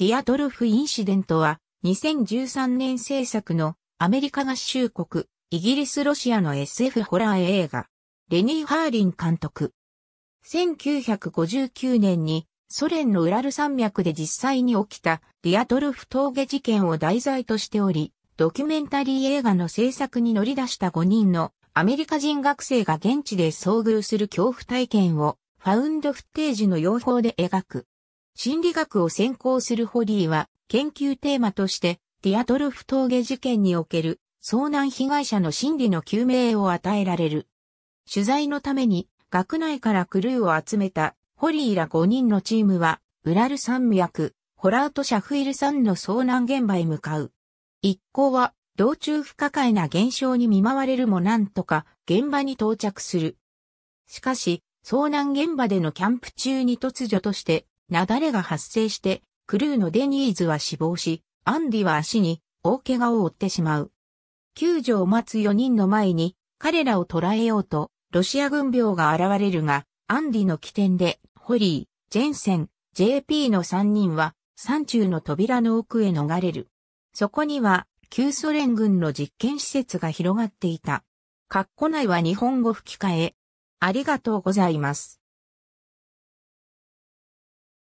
ディアドルフ・インシデントは、2013年制作のアメリカ合衆国、イギリス・ロシアの SF ホラー映画、レニー・ハーリン監督。1959年にソ連のウラル山脈で実際に起きたディアドルフ峠事件を題材としており、ドキュメンタリー映画の制作に乗り出した5人のアメリカ人学生が現地で遭遇する恐怖体験をファウンドフッテージの用法で描く。心理学を専攻するホリーは、研究テーマとして、ディアトルフ峠事件における遭難被害者の心理の究明を与えられる。取材のために、学内からクルーを集めたホリーら5人のチームは、ウラル山脈、ホラート・シャフイル山の遭難現場へ向かう。一行は、道中不可解な現象に見舞われるもなんとか現場に到着する。しかし、遭難現場でのキャンプ中に突如として流れが発生して、クルーのデニーズは死亡し、アンディは足に大怪我を負ってしまう。救助を待つ4人の前に、彼らを捕らえようと、ロシア軍病が現れるが、アンディの起点で、ホリー、ジェンセン、JP の3人は、山中の扉の奥へ逃れる。そこには、旧ソ連軍の実験施設が広がっていた。カッコ内は日本語吹き替え。ありがとうございます。